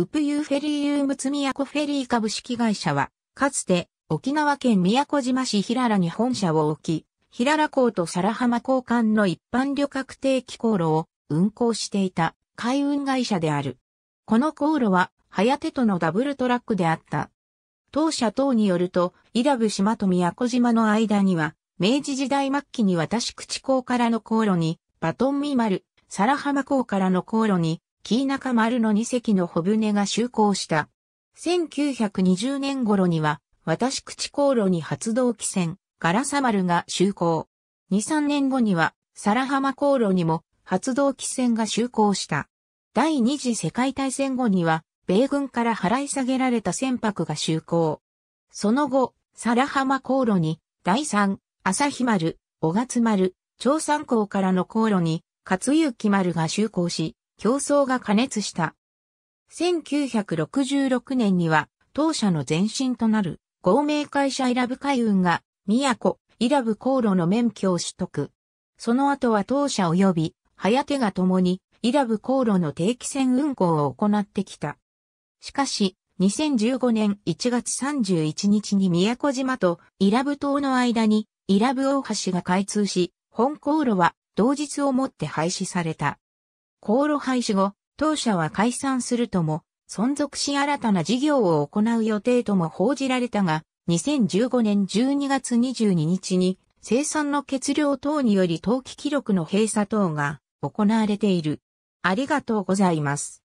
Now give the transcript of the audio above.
ウプユーフェリーユームツ宮古フェリー株式会社は、かつて沖縄県宮古島市平良に本社を置き、平良港と皿浜港間の一般旅客定期航路を運航していた海運会社である。この航路は、早手とのダブルトラックであった。当社等によると、伊良部島と宮古島の間には、明治時代末期に私口港からの航路に、バトンミマル、皿浜港からの航路に、紀伊中丸の2隻の小船が就航した。1920年頃には、私口航路に発動機船、ガラサ丸が就航。2、3年後には、サラハマ航路にも発動機船が就航した。第二次世界大戦後には、米軍から払い下げられた船舶が就航。その後、サラハマ航路に、第三、朝日丸、小月丸、長山港からの航路に、勝幸丸が就航し、競争が加熱した。1966年には当社の前身となる合名会社イラブ海運が宮古、イラブ航路の免許を取得。その後は当社及び、早手が共に、イラブ航路の定期船運航を行ってきた。しかし、2015年1月31日に宮古島とイラブ島の間に、イラブ大橋が開通し、本航路は同日をもって廃止された。航路廃止後、当社は解散するとも、存続し新たな事業を行う予定とも報じられたが、2015年12月22日に生産の欠量等により登記記録の閉鎖等が行われている。ありがとうございます。